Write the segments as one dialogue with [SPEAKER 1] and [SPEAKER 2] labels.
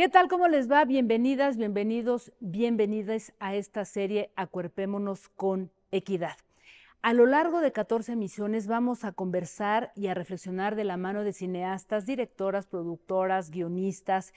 [SPEAKER 1] ¿Qué tal? ¿Cómo les va? Bienvenidas, bienvenidos, bienvenidas a esta serie Acuerpémonos con Equidad. A lo largo de 14 emisiones vamos a conversar y a reflexionar de la mano de cineastas, directoras, productoras, guionistas,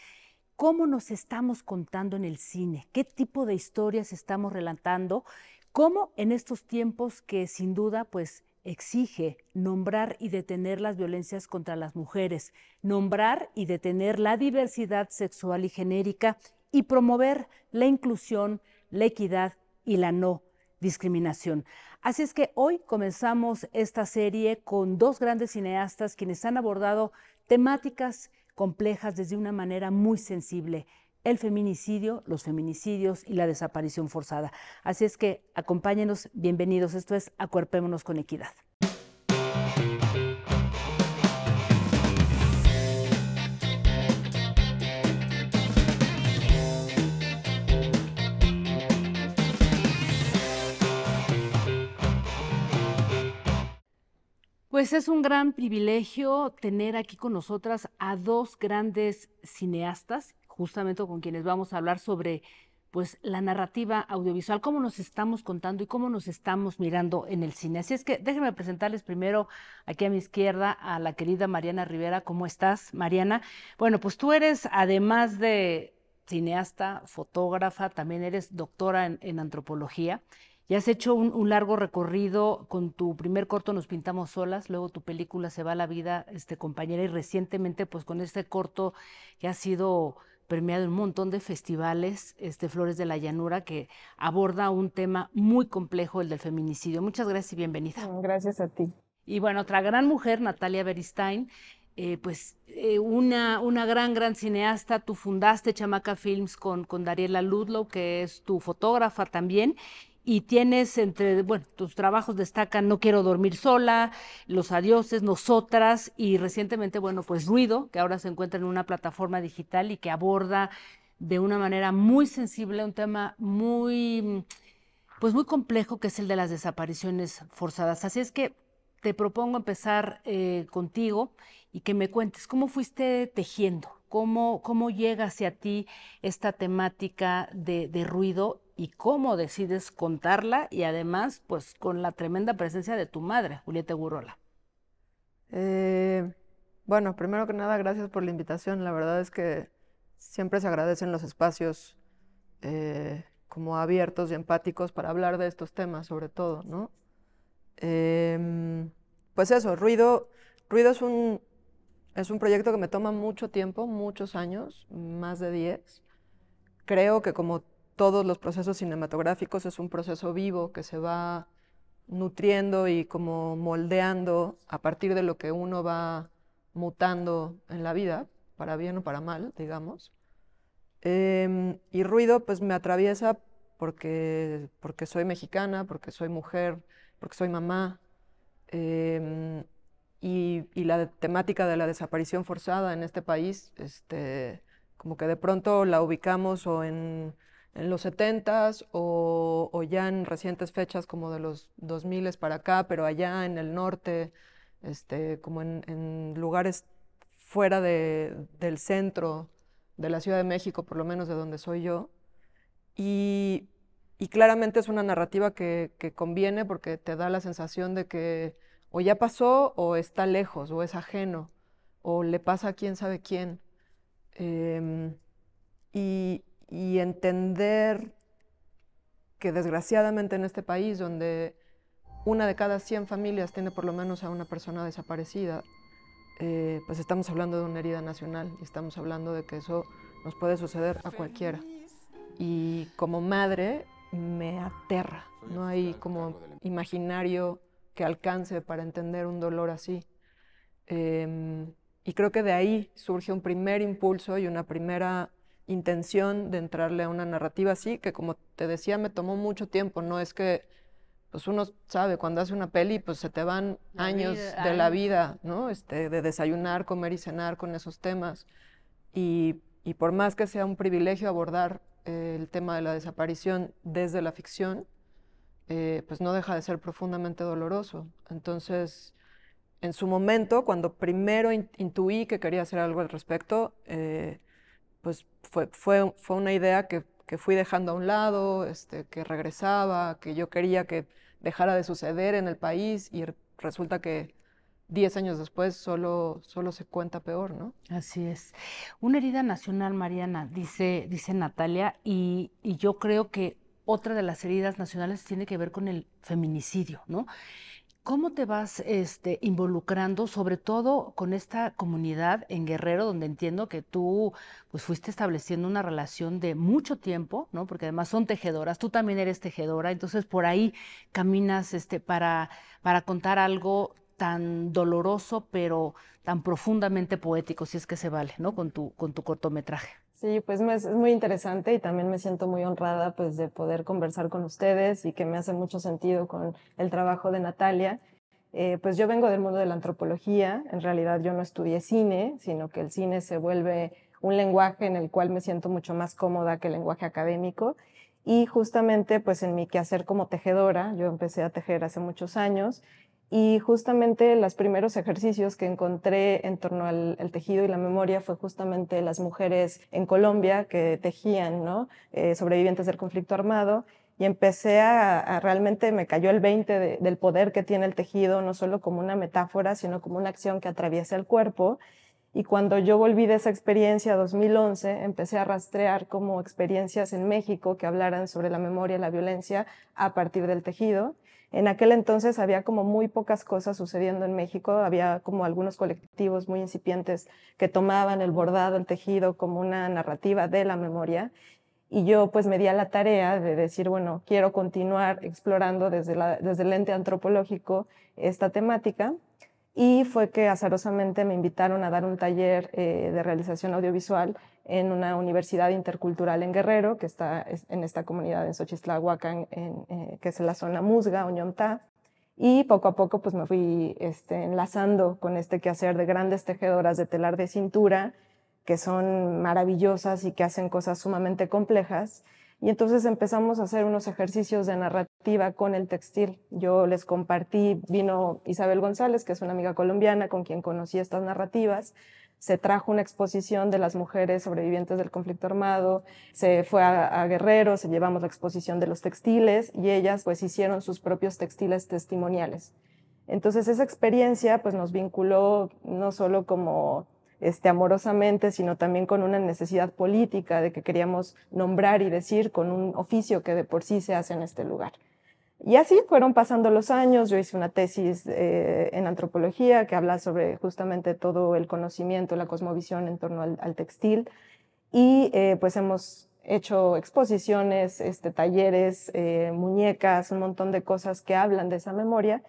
[SPEAKER 1] cómo nos estamos contando en el cine, qué tipo de historias estamos relatando, cómo en estos tiempos que sin duda pues exige nombrar y detener las violencias contra las mujeres, nombrar y detener la diversidad sexual y genérica y promover la inclusión, la equidad y la no discriminación. Así es que hoy comenzamos esta serie con dos grandes cineastas quienes han abordado temáticas complejas desde una manera muy sensible el feminicidio, los feminicidios y la desaparición forzada. Así es que acompáñenos, bienvenidos. Esto es Acuerpémonos con Equidad. Pues es un gran privilegio tener aquí con nosotras a dos grandes cineastas justamente con quienes vamos a hablar sobre pues la narrativa audiovisual, cómo nos estamos contando y cómo nos estamos mirando en el cine. Así es que déjenme presentarles primero aquí a mi izquierda a la querida Mariana Rivera. ¿Cómo estás, Mariana? Bueno, pues tú eres, además de cineasta, fotógrafa, también eres doctora en, antropología. y has hecho un, largo recorrido con tu primer corto Nos pintamos solas, luego tu película Se va a la vida, este compañera, y recientemente pues con este corto que ha sido premiado en un montón de festivales, este, Flores de la Llanura, que aborda un tema muy complejo, el del feminicidio. Muchas gracias y bienvenida. Gracias a ti. Y bueno, otra gran mujer, Natalia Beristain, eh, pues eh, una, una, gran, gran cineasta. Tú fundaste Chamaca Films con, con Dariela Ludlow, que es tu fotógrafa también y tienes entre, bueno, tus trabajos destacan No quiero dormir sola, Los Adioses, Nosotras y recientemente, bueno, pues Ruido, que ahora se encuentra en una plataforma digital y que aborda de una manera muy sensible un tema muy, pues muy complejo que es el de las desapariciones forzadas. Así es que te propongo empezar eh, contigo y que me cuentes cómo fuiste tejiendo. ¿Cómo, ¿Cómo llega hacia ti esta temática de ruido y cómo decides contarla y además pues
[SPEAKER 2] con la tremenda presencia de tu madre, Julieta Gurrola. Eh, bueno, primero que nada, gracias por la invitación. La verdad es que siempre se agradecen los espacios eh, como abiertos y empáticos para hablar de estos temas, sobre todo, ¿no? Em, pues eso, Ruido, Ruido es un, es un proyecto que me toma mucho tiempo, muchos años, más de 10. Creo que como todos los procesos cinematográficos es un proceso vivo que se va nutriendo y como moldeando a partir de lo que uno va mutando en la vida, para bien o para mal, digamos. Em, y ruido pues me atraviesa porque, porque soy mexicana, porque soy mujer, porque soy mamá. Em, y, y, la temática de la desaparición forzada en este país, este, como que de pronto la ubicamos o en en los 70s o, o, ya en recientes fechas como de los 2000 para acá, pero allá en el norte, este, como en, lugares fuera de, del centro de la Ciudad de México, por lo menos de donde soy yo. Y, y claramente es una narrativa que, que, conviene porque te da la sensación de que o ya pasó o está lejos o es ajeno o le pasa a quién sabe quién. Em, y, y entender que desgraciadamente en este país donde una de cada 100 familias tiene por lo menos a una persona desaparecida, eh, pues estamos hablando de una herida nacional y estamos hablando de que eso nos puede suceder a cualquiera. Y como madre me aterra, no hay como imaginario que alcance para entender un dolor así. Em, y creo que de ahí surge un primer impulso y una primera intención de entrarle a una narrativa así, que como te decía, me tomó mucho tiempo, no es que, pues uno sabe, cuando hace una peli, pues se te van años de la vida, ¿no? Este, de desayunar, comer y cenar con esos temas. Y, y por más que sea un privilegio abordar eh, el tema de la desaparición desde la ficción, eh, pues no deja de ser profundamente doloroso. Entonces, en su momento, cuando primero intuí que quería hacer algo al respecto, eh, pues fue, fue, una idea que, fui dejando a un lado, este, que regresaba, que yo quería que dejara de suceder en el país y resulta que 10 años después solo, solo se cuenta peor, ¿no?
[SPEAKER 1] Así es. Una herida nacional, Mariana, dice, dice Natalia, y, y yo creo que otra de las heridas nacionales tiene que ver con el feminicidio, ¿no? ¿Cómo te vas este, involucrando, sobre todo con esta comunidad en Guerrero, donde entiendo que tú pues, fuiste estableciendo una relación de mucho tiempo, ¿no? porque además son tejedoras, tú también eres tejedora, entonces por ahí caminas este, para, para contar algo tan doloroso, pero tan profundamente poético, si es que se vale, ¿no? con, tu, con tu cortometraje.
[SPEAKER 3] Sí, pues es muy interesante y también me siento muy honrada pues de poder conversar con ustedes y que me hace mucho sentido con el trabajo de Natalia. Eh, pues yo vengo del mundo de la antropología, en realidad yo no estudié cine, sino que el cine se vuelve un lenguaje en el cual me siento mucho más cómoda que el lenguaje académico y justamente pues en mi quehacer como tejedora, yo empecé a tejer hace muchos años y justamente los primeros ejercicios que encontré en torno al, tejido y la memoria fue justamente las mujeres en Colombia que tejían, eh, sobrevivientes del conflicto armado. Y empecé a, realmente, me cayó el 20 del poder que tiene el tejido, no solo como una metáfora, sino como una acción que atraviesa el cuerpo. Y cuando yo volví de esa experiencia 2011, empecé a rastrear como experiencias en México que hablaran sobre la memoria, y la violencia a partir del tejido en aquel entonces había como muy pocas cosas sucediendo en México, había como algunos colectivos muy incipientes que tomaban el bordado, el tejido como una narrativa de la memoria y yo pues me di a la tarea de decir, bueno, quiero continuar explorando desde, desde el ente antropológico esta temática y fue que azarosamente me invitaron a dar un taller eh, de realización audiovisual en una universidad intercultural en Guerrero, que está en esta comunidad en eh, que es la zona musga, Oñontá, y poco a poco pues me fui este, enlazando con este quehacer de grandes tejedoras de telar de cintura, que son maravillosas y que hacen cosas sumamente complejas, y entonces empezamos a hacer unos ejercicios de narrativa con el textil. Yo les compartí, vino Isabel González, que es una amiga colombiana con quien conocí estas narrativas, se trajo una exposición de las mujeres sobrevivientes del conflicto armado, se fue a, Guerrero, se llevamos la exposición de los textiles y ellas pues hicieron sus propios textiles testimoniales. Entonces esa experiencia pues nos vinculó no solo como este, amorosamente, sino también con una necesidad política de que queríamos nombrar y decir con un oficio que de por sí se hace en este lugar. Y así fueron pasando los años, yo hice una tesis eh, en antropología que habla sobre justamente todo el conocimiento, la cosmovisión en torno al, textil y eh, pues hemos hecho exposiciones, este, talleres, eh, muñecas, un montón de cosas que hablan de esa memoria.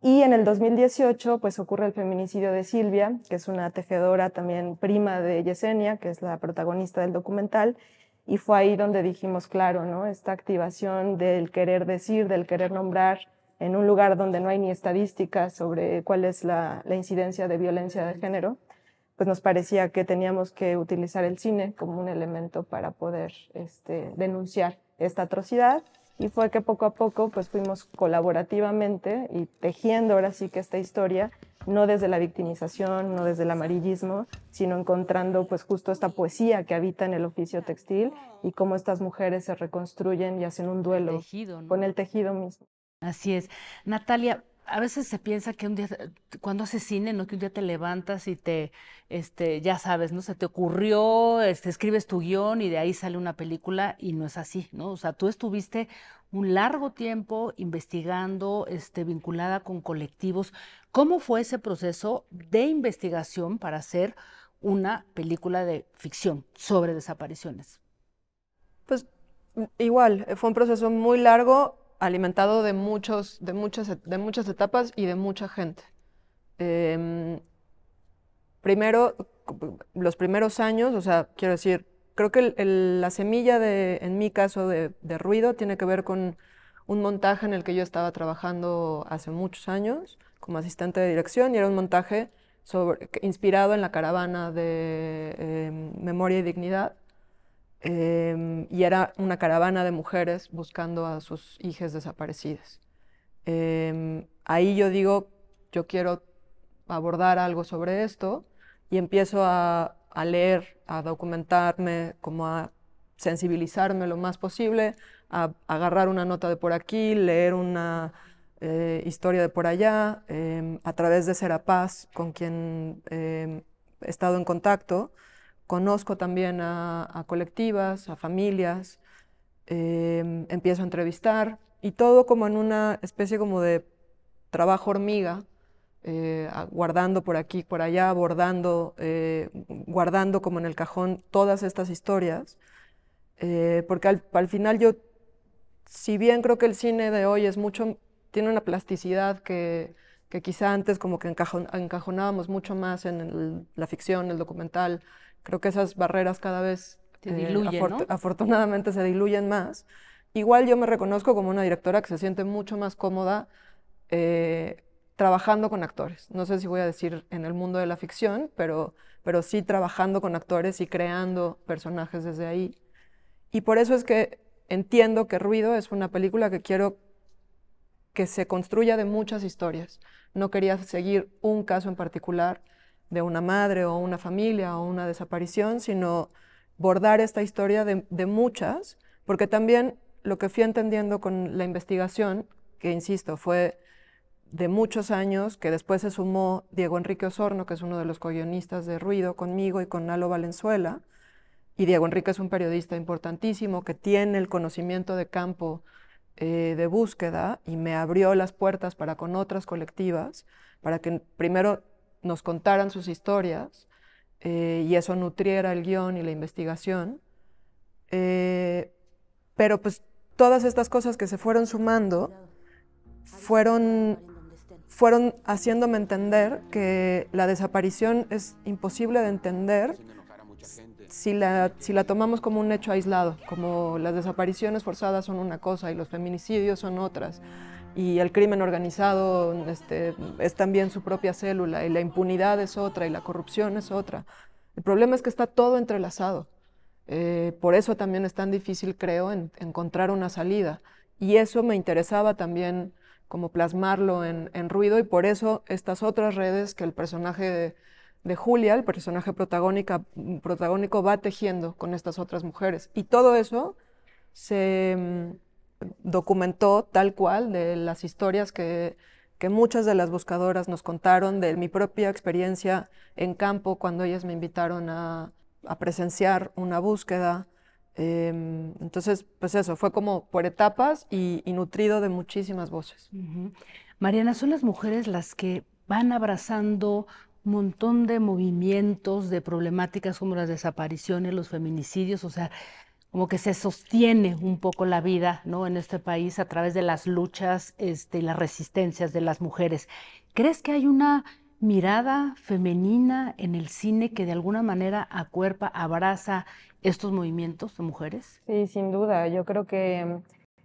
[SPEAKER 3] Y en el 2018 pues ocurre el feminicidio de Silvia, que es una tejedora también prima de Yesenia, que es la protagonista del documental, y fue ahí donde dijimos, claro, ¿no? Esta activación del querer decir, del querer nombrar, en un lugar donde no hay ni estadísticas sobre cuál es la, incidencia de violencia de género, pues nos parecía que teníamos que utilizar el cine como un elemento para poder este, denunciar esta atrocidad y fue que poco a poco pues fuimos colaborativamente y tejiendo ahora sí que esta historia no desde la victimización, no desde el amarillismo, sino encontrando pues justo esta poesía que habita en el oficio textil y cómo estas mujeres se reconstruyen y hacen un duelo con el tejido mismo. Así
[SPEAKER 1] es. Natalia, a veces se piensa que un día, cuando haces cine, ¿no? Que un día te levantas y te, este, ya sabes, ¿no? Se te ocurrió, este, escribes tu guión y de ahí sale una película y no es así, ¿no? O sea, tú estuviste un largo tiempo investigando, este, vinculada con colectivos. ¿Cómo fue ese proceso de investigación
[SPEAKER 2] para hacer una película de ficción sobre desapariciones? Pues igual, fue un proceso muy largo, alimentado de, muchos, de, muchas, de muchas etapas y de mucha gente. Em, primero, los primeros años, o sea, quiero decir, creo que la semilla de, en mi caso, de, ruido tiene que ver con un montaje en el que yo estaba trabajando hace muchos años como asistente de dirección y era un montaje sobre, inspirado en la caravana de em, Memoria y Dignidad. Em, y era una caravana de mujeres buscando a sus hijas desaparecidas. Em, ahí yo digo, yo quiero abordar algo sobre esto y empiezo a a leer, a documentarme, como a sensibilizarme lo más posible, a agarrar una nota de por aquí, leer una eh, historia de por allá, em, a través de Serapaz, con quien em, he estado en contacto. Conozco también a, colectivas, a familias, em, empiezo a entrevistar y todo como en una especie como de trabajo hormiga, eh, guardando por aquí, por allá, abordando, eh, guardando como en el cajón todas estas historias, eh, porque al, final yo, si bien creo que el cine de hoy es mucho, tiene una plasticidad que, que quizá antes como que encajonábamos mucho más en la ficción, el documental, creo que esas barreras cada vez se diluyen, afortunadamente se diluyen más. Igual yo me reconozco como una directora que se siente mucho más cómoda trabajando con actores. No sé si voy a decir en el mundo de la ficción, pero, pero sí trabajando con actores y creando personajes desde ahí. Y por eso es que entiendo que Ruido es una película que quiero que se construya de muchas historias. No quería seguir un caso en particular de una madre o una familia o una desaparición, sino bordar esta historia de, de muchas, porque también lo que fui entendiendo con la investigación, que insisto, fue de muchos años, que después se sumó Diego Enrique Osorno, que es uno de los co-guionistas de Ruido, conmigo y con Nalo Valenzuela. Y Diego Enrique es un periodista importantísimo que tiene el conocimiento de campo eh, de búsqueda y me abrió las puertas para con otras colectivas, para que primero nos contaran sus historias eh, y eso nutriera el guión y la investigación. Eh, pero pues todas estas cosas que se fueron sumando fueron fueron haciéndome entender que la desaparición es imposible de entender si la, si la tomamos como un hecho aislado, como las desapariciones forzadas son una cosa y los feminicidios son otras, y el crimen organizado este, es también su propia célula, y la impunidad es otra, y la corrupción es otra. El problema es que está todo entrelazado. Eh, por eso también es tan difícil, creo, encontrar una salida. Y eso me interesaba también como plasmarlo en, ruido y por eso estas otras redes que el personaje de, Julia, el personaje protagónica, protagónico, va tejiendo con estas otras mujeres. Y todo eso se mm, documentó tal cual de las historias que, muchas de las buscadoras nos contaron, de mi propia experiencia en campo cuando ellas me invitaron a presenciar una búsqueda, Em, entonces, pues eso, fue como por etapas y, nutrido de muchísimas voces.
[SPEAKER 1] Mariana, son las mujeres las que van abrazando un montón de movimientos, de problemáticas como las desapariciones, los feminicidios, o sea, como que se sostiene un poco la vida ¿no? en este país a través de las luchas este, y las resistencias de las mujeres. ¿Crees que hay una mirada femenina en el cine que de alguna manera acuerpa, abraza estos movimientos de mujeres?
[SPEAKER 3] Sí, sin duda. Yo creo que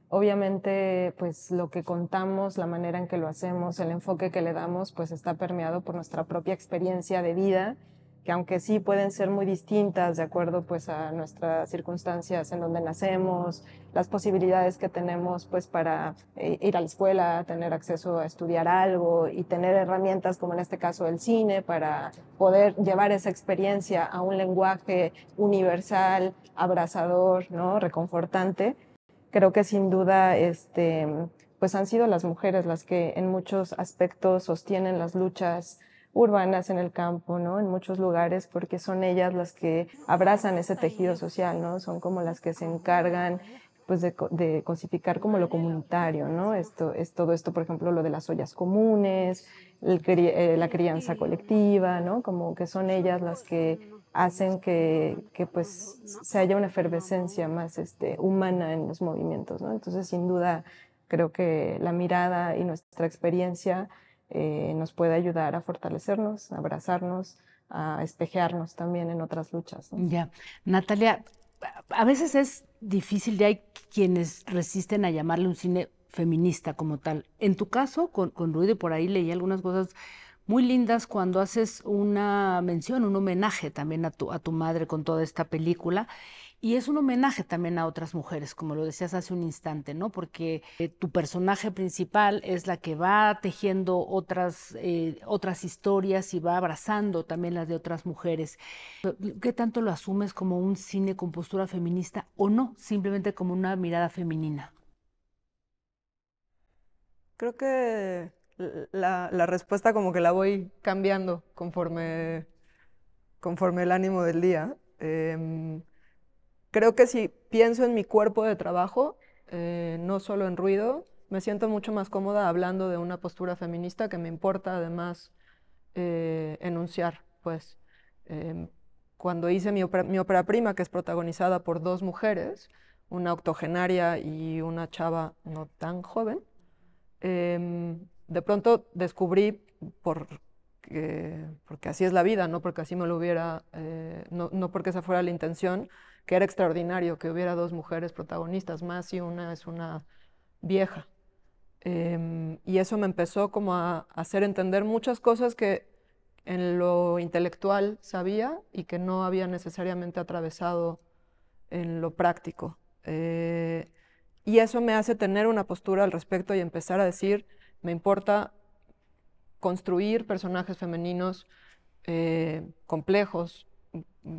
[SPEAKER 3] obviamente pues lo que contamos, la manera en que lo hacemos, el enfoque que le damos pues está permeado por nuestra propia experiencia de vida que aunque sí pueden ser muy distintas de acuerdo pues a nuestras circunstancias en donde nacemos, las posibilidades que tenemos pues para eh, ir a la escuela, tener acceso a estudiar algo y tener herramientas como en este caso el cine para poder llevar esa experiencia a un lenguaje universal, abrazador, ¿no? reconfortante. Creo que sin duda este pues han sido las mujeres las que en muchos aspectos sostienen las luchas urbanas en el campo, ¿no? En muchos lugares, porque son ellas las que abrazan ese tejido social, ¿no? Son como las que se encargan pues de, cosificar como lo comunitario, ¿no? Esto es todo esto, por ejemplo, lo de las ollas comunes, eh, la crianza colectiva, ¿no? Como que son ellas las que hacen que, pues se haya una efervescencia más este, humana en los movimientos, ¿no? Entonces, sin duda, creo que la mirada y nuestra experiencia eh, nos puede ayudar a fortalecernos, a abrazarnos, a espejearnos también en otras luchas. Ya, Natalia, a veces es
[SPEAKER 1] difícil, ya hay quienes resisten a llamarle un cine feminista como tal. En tu caso, con, con Ruido, por ahí leí algunas cosas muy lindas cuando haces una mención, un homenaje también a tu, a tu madre con toda esta película. Y es un homenaje también a otras mujeres, como lo decías hace un instante, ¿no? Porque eh, tu personaje principal es la que va tejiendo otras, eh, otras historias y va abrazando también las de otras mujeres. ¿Qué tanto lo asumes como un cine con postura feminista o no?
[SPEAKER 2] Simplemente como una mirada femenina. Creo que la, respuesta como que la voy cambiando conforme, conforme el ánimo del día. Em, Creo que si pienso en mi cuerpo de trabajo, eh, no solo en ruido, me siento mucho más cómoda hablando de una postura feminista que me importa además eh, enunciar, pues. Em, cuando hice mi ópera, mi prima, que es protagonizada por dos mujeres, una octogenaria y una chava no tan joven, em, de pronto descubrí, por, porque así es la vida, no porque así me lo hubiera, eh, no, no porque esa fuera la intención, que era extraordinario que hubiera dos mujeres protagonistas más y una es una vieja. Em, y eso me empezó como a, hacer entender muchas cosas que en lo intelectual sabía y que no había necesariamente atravesado en lo práctico. Eh, y eso me hace tener una postura al respecto y empezar a decir, me importa construir personajes femeninos eh, complejos,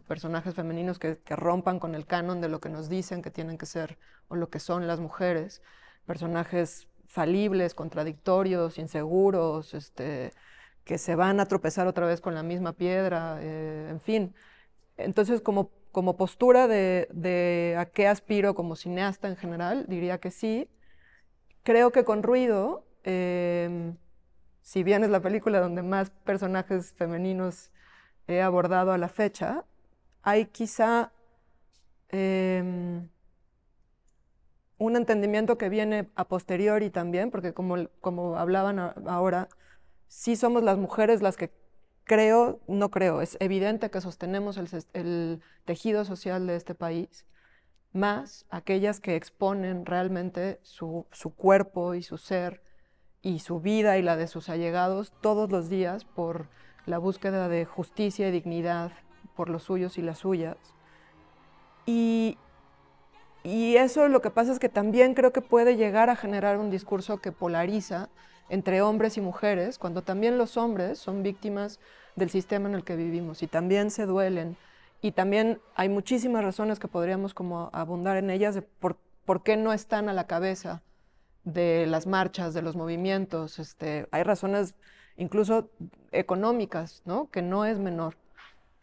[SPEAKER 2] personajes femeninos que, rompan con el canon de lo que nos dicen que tienen que ser o lo que son las mujeres, personajes falibles, contradictorios, inseguros, este, que se van a tropezar otra vez con la misma piedra, eh, en fin. Entonces, como, como postura de, a qué aspiro como cineasta en general, diría que sí. Creo que con ruido... Em, si bien es la película donde más personajes femeninos he abordado a la fecha, hay quizá em, un entendimiento que viene a posteriori también, porque como, hablaban ahora, sí somos las mujeres las que creo, no creo, es evidente que sostenemos el, tejido social de este país, más aquellas que exponen realmente su, su cuerpo y su ser y su vida y la de sus allegados todos los días por la búsqueda de justicia y dignidad por los suyos y las suyas. Y, y eso lo que pasa es que también creo que puede llegar a generar un discurso que polariza entre hombres y mujeres, cuando también los hombres son víctimas del sistema en el que vivimos y también se duelen. Y también hay muchísimas razones que podríamos como abundar en ellas de por, qué no están a la cabeza de las marchas, de los movimientos. Este, hay razones incluso económicas, ¿no? que no es menor.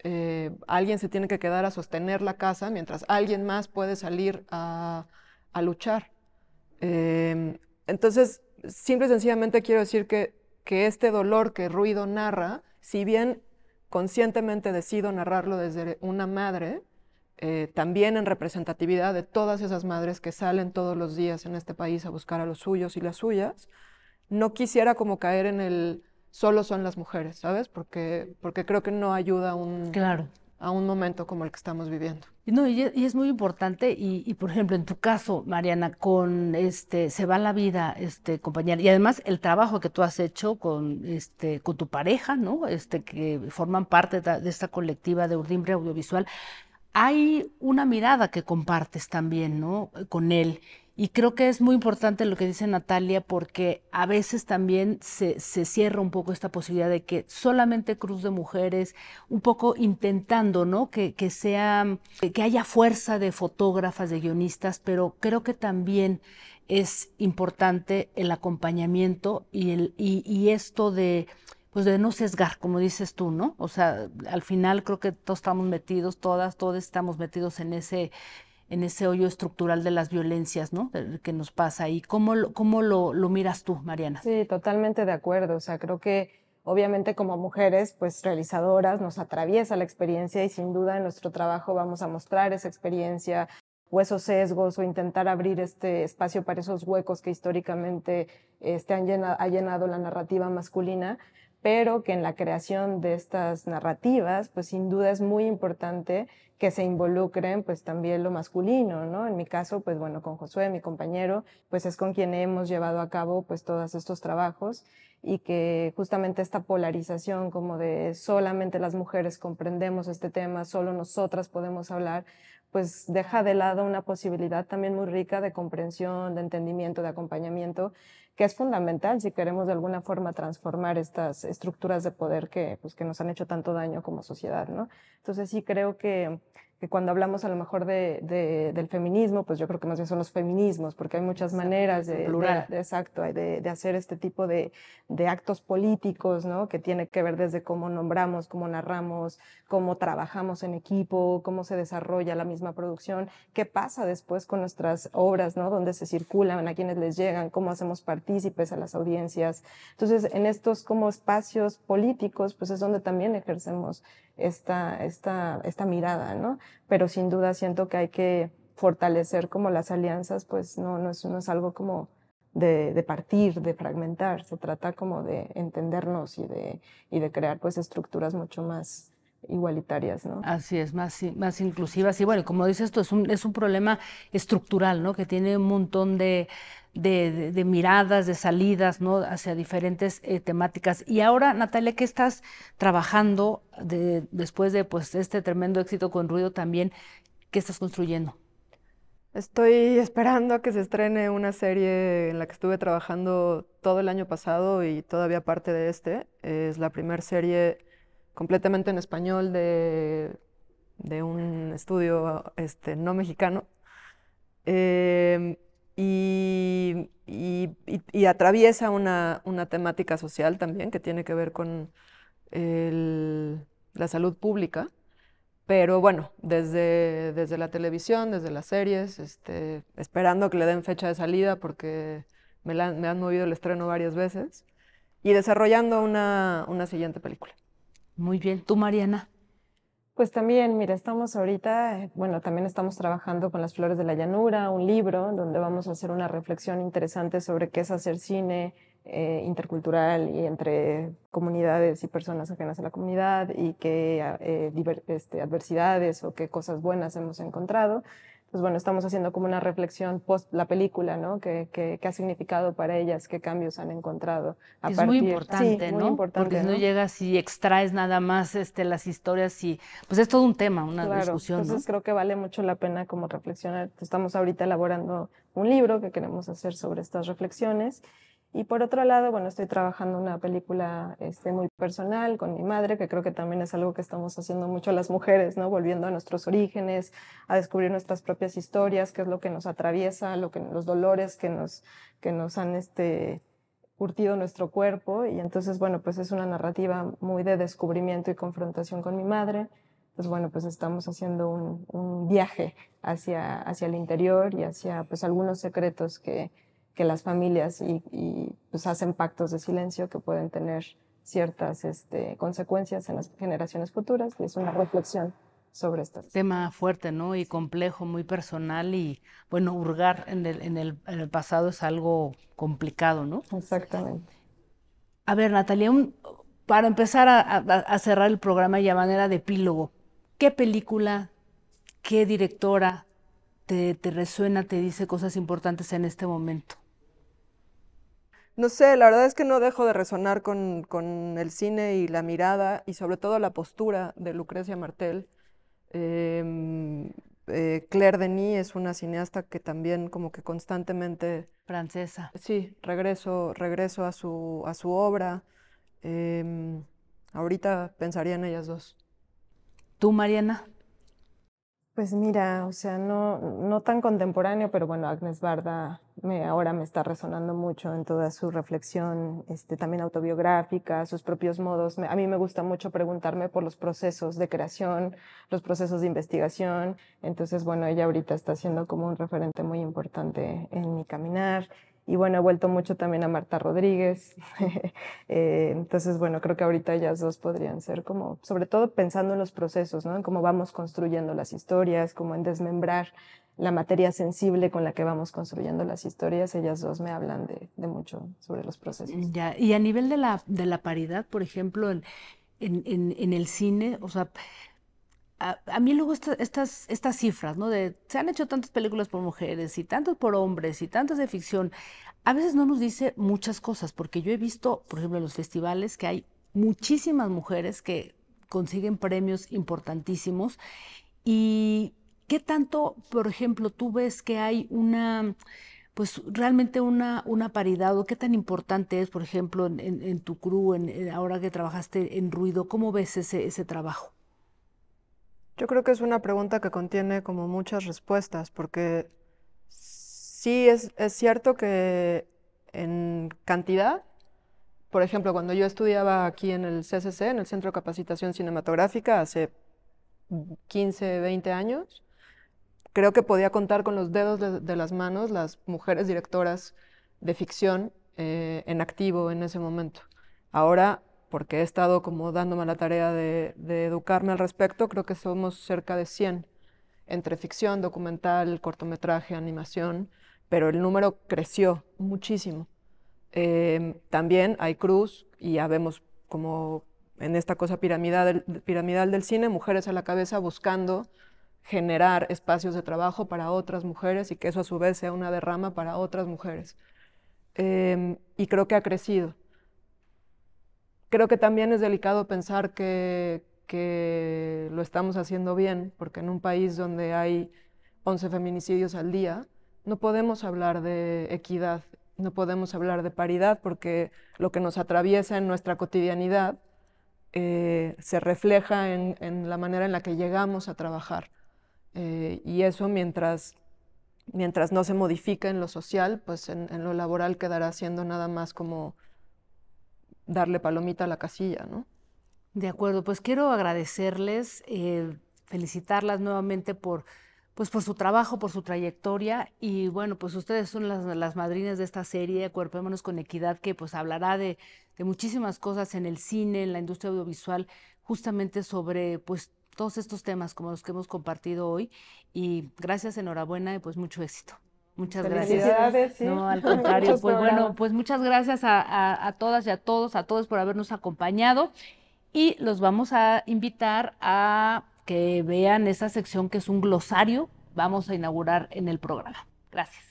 [SPEAKER 2] Eh, alguien se tiene que quedar a sostener la casa mientras alguien más puede salir a, luchar. Em, entonces, simple y sencillamente quiero decir que, este dolor que Ruido narra, si bien conscientemente decido narrarlo desde una madre, eh, también en representatividad de todas esas madres que salen todos los días en este país a buscar a los suyos y las suyas, no quisiera como caer en el solo son las mujeres, ¿sabes? Porque, porque creo que no ayuda a un, claro. a un momento como el que estamos viviendo.
[SPEAKER 1] y, es, y es muy importante, y, por ejemplo, en tu caso, Mariana, con este, se va la vida, este, compañera, y además el trabajo que tú has hecho con, este, con tu pareja, ¿no? Este, que forman parte de, esta colectiva de Urdimbre Audiovisual, hay una mirada que compartes también, ¿no? Con él y creo que es muy importante lo que dice Natalia porque a veces también se, se, cierra un poco esta posibilidad de que solamente Cruz de Mujeres, un poco intentando, ¿no? Que, que sea, que haya fuerza de fotógrafas, de guionistas, pero creo que también es importante el acompañamiento y, el, y, esto de pues de no sesgar, como dices tú, ¿no? O sea, al final creo que todos estamos metidos, todas, todos estamos metidos en ese en ese hoyo estructural de las violencias ¿no? que nos pasa. ¿Y cómo, lo, cómo lo, miras tú, Mariana? Sí,
[SPEAKER 3] totalmente de acuerdo. O sea, creo que obviamente como mujeres, pues realizadoras, nos atraviesa la experiencia y sin duda en nuestro trabajo vamos a mostrar esa experiencia o esos sesgos o intentar abrir este espacio para esos huecos que históricamente este, han ha llenado la narrativa masculina pero que en la creación de estas narrativas, pues sin duda es muy importante que se involucren pues también lo masculino, ¿no? En mi caso, pues bueno, con Josué, mi compañero, pues es con quien hemos llevado a cabo pues todos estos trabajos y que justamente esta polarización como de solamente las mujeres comprendemos este tema, solo nosotras podemos hablar, pues deja de lado una posibilidad también muy rica de comprensión, de entendimiento, de acompañamiento que es fundamental si queremos de alguna forma transformar estas estructuras de poder que, pues, que nos han hecho tanto daño como sociedad, ¿no? Entonces sí creo que que cuando hablamos a lo mejor de, de, del feminismo, pues yo creo que más bien son los feminismos, porque hay muchas maneras de, plural. exacto, de, hacer este tipo de, actos políticos, ¿no? Que tiene que ver desde cómo nombramos, cómo narramos, cómo trabajamos en equipo, cómo se desarrolla la misma producción, qué pasa después con nuestras obras, ¿no? Dónde se circulan, a quienes les llegan, cómo hacemos partícipes a las audiencias. Entonces, en estos como espacios políticos, pues es donde también ejercemos esta, mirada, ¿no? Pero sin duda siento que hay que fortalecer como las alianzas, pues no, no, es, no algo como de, partir, de fragmentar, se trata como de entendernos y de, y de crear pues estructuras mucho más igualitarias, ¿no? Así es, más, más inclusivas. Y bueno, como dices esto es un, es un problema
[SPEAKER 1] estructural, ¿no? Que tiene un montón de, miradas, de salidas, ¿no? Hacia diferentes eh, temáticas. Y ahora, Natalia, ¿qué estás trabajando después
[SPEAKER 2] de pues, este tremendo éxito con Ruido también? ¿Qué estás construyendo? Estoy esperando a que se estrene una serie en la que estuve trabajando todo el año pasado y todavía parte de este. Es la primera serie completamente en español de, un estudio este, no mexicano. Em, y, atraviesa una, temática social también que tiene que ver con la salud pública. Pero bueno, desde, la televisión, desde las series, este, esperando que le den fecha de salida porque me, han movido el estreno varias veces
[SPEAKER 3] y desarrollando una siguiente película. Muy bien. ¿Tú, Mariana? Pues también, mira, estamos ahorita, bueno, también estamos trabajando con las flores de la llanura, un libro donde vamos a hacer una reflexión interesante sobre qué es hacer cine eh, intercultural y entre comunidades y personas ajenas a la comunidad y qué eh, este, adversidades o qué cosas buenas hemos encontrado pues bueno, estamos haciendo como una reflexión post la película, ¿no? ¿Qué, qué, qué ha significado para ellas? ¿Qué cambios han encontrado? A es muy importante, sí, ¿no? Muy importante, Porque si no
[SPEAKER 1] llegas y extraes nada más este, las historias y pues es todo un tema, una claro, Entonces
[SPEAKER 3] creo que vale mucho la pena como reflexionar. Estamos ahorita elaborando un libro que queremos hacer sobre estas reflexiones y por otro lado, bueno, estoy trabajando una película este, muy personal con mi madre, que creo que también es algo que estamos haciendo mucho las mujeres, ¿no? Volviendo a nuestros orígenes, a descubrir nuestras propias historias, qué es lo que nos atraviesa, lo que, los dolores que nos, que nos han este, curtido nuestro cuerpo. Y entonces, bueno, pues es una narrativa muy de descubrimiento y confrontación con mi madre. Pues bueno, pues estamos haciendo un, viaje hacia, hacia el interior y hacia pues algunos secretos que, que las familias y, y, pues hacen pactos de silencio que pueden tener ciertas este, consecuencias en las generaciones futuras y es una reflexión sobre esto.
[SPEAKER 1] Tema fuerte, ¿no? Y complejo, muy personal y, bueno, hurgar en el, en el, pasado es algo complicado, ¿no? Exactamente. A ver, Natalia, para empezar a, cerrar el programa y a manera de epílogo, ¿qué película, qué directora te, te resuena, te dice cosas importantes en este momento?
[SPEAKER 2] no sé, la verdad es que no dejo de resonar con, el cine y la mirada y sobre todo la postura de Lucrecia Martel. Em, eh, Claire Denis es una cineasta que también como que constantemente... Francesa. Sí, regreso, regreso a, su, a su obra. Em, ahorita pensaría en ellas dos. ¿Tú,
[SPEAKER 3] Mariana? Pues mira, o sea, no, tan contemporáneo, pero bueno, Agnes Barda me, ahora me está resonando mucho en toda su reflexión, este, también autobiográfica, sus propios modos. a mí me gusta mucho preguntarme por los procesos de creación, los procesos de investigación. Entonces, bueno, ella ahorita está siendo como un referente muy importante en mi caminar. Y bueno, ha vuelto mucho también a Marta Rodríguez. Eh, entonces, bueno, creo que ahorita ellas dos podrían ser como, sobre todo pensando en los procesos, ¿no? En cómo vamos construyendo las historias, como en desmembrar la materia sensible con la que vamos construyendo las historias, ellas dos me hablan de, mucho sobre los procesos. Ya, y
[SPEAKER 1] a nivel de la, de la paridad, por ejemplo, en el cine, o sea, a, mí luego estas, estas cifras, ¿no? De se han hecho tantas películas por mujeres y tantas por hombres y tantas de ficción, a veces no nos dice muchas cosas, porque yo he visto, por ejemplo, en los festivales que hay muchísimas mujeres que consiguen premios importantísimos y qué tanto, por ejemplo, tú ves que hay una pues realmente una, una paridad o qué tan importante es, por ejemplo, en, tu crew, en, ahora que trabajaste en ruido, ¿cómo ves ese trabajo?
[SPEAKER 2] Yo creo que es una pregunta que contiene como muchas respuestas, porque sí es, cierto que en cantidad, por ejemplo, cuando yo estudiaba aquí en el CCC, en el Centro de Capacitación Cinematográfica, hace 15, 20 años, creo que podía contar con los dedos de, las manos las mujeres directoras de ficción eh, en activo en ese momento. Ahora porque he estado como dándome la tarea de, educarme al respecto, creo que somos cerca de 100 entre ficción, documental, cortometraje, animación, pero el número creció muchísimo. Em, también hay cruz y ya vemos como en esta cosa piramidal, del cine, mujeres a la cabeza buscando generar espacios de trabajo para otras mujeres y que eso a su vez sea una derrama para otras mujeres. Em, y creo que ha crecido. Creo que también es delicado pensar que, lo estamos haciendo bien, porque en un país donde hay 11 feminicidios al día, no podemos hablar de equidad, no podemos hablar de paridad, porque lo que nos atraviesa en nuestra cotidianidad eh, se refleja en, la manera en la que llegamos a trabajar. Eh, y eso mientras, mientras no se modifica en lo social, pues en, en lo laboral quedará siendo nada más como darle palomita a la casilla, ¿no? De acuerdo, pues quiero agradecerles,
[SPEAKER 1] eh, felicitarlas nuevamente por, pues por su trabajo, por su trayectoria y bueno, pues ustedes son las, las madrinas de esta serie de Cuerpémonos con Equidad que pues hablará de, de, muchísimas cosas en el cine, en la industria audiovisual, justamente sobre pues todos estos temas como los que hemos compartido hoy y gracias, enhorabuena y pues mucho éxito. Muchas gracias. No, al contrario, pues bueno, pues muchas gracias a, a, todas y a todos, a todos por habernos acompañado y los vamos a invitar a que vean esa sección que es un glosario, vamos a inaugurar en el programa. Gracias.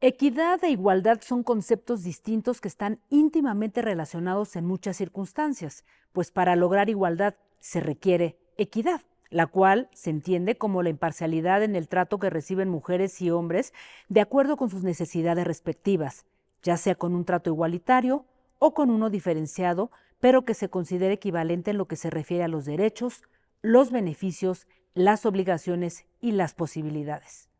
[SPEAKER 1] Equidad e igualdad son conceptos distintos que están íntimamente relacionados en muchas circunstancias, pues para lograr igualdad se requiere equidad la cual se entiende como la imparcialidad en el trato que reciben mujeres y hombres de acuerdo con sus necesidades respectivas, ya sea con un trato igualitario o con uno diferenciado, pero que se considere equivalente en lo que se refiere a los derechos, los beneficios, las obligaciones y las posibilidades.